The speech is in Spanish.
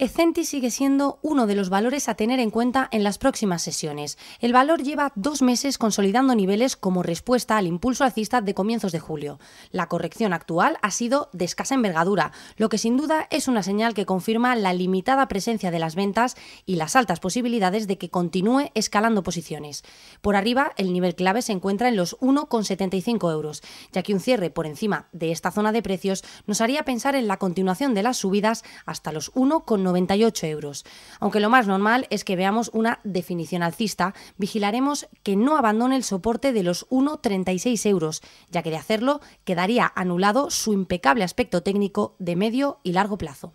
Ecenti sigue siendo uno de los valores a tener en cuenta en las próximas sesiones. El valor lleva dos meses consolidando niveles como respuesta al impulso alcista de comienzos de julio. La corrección actual ha sido de escasa envergadura, lo que sin duda es una señal que confirma la limitada presencia de las ventas y las altas posibilidades de que continúe escalando posiciones. Por arriba, el nivel clave se encuentra en los 1,75 euros, ya que un cierre por encima de esta zona de precios nos haría pensar en la continuación de las subidas hasta los 1,95 98 euros. Aunque lo más normal es que veamos una definición alcista, vigilaremos que no abandone el soporte de los 1,36 euros, ya que de hacerlo quedaría anulado su impecable aspecto técnico de medio y largo plazo.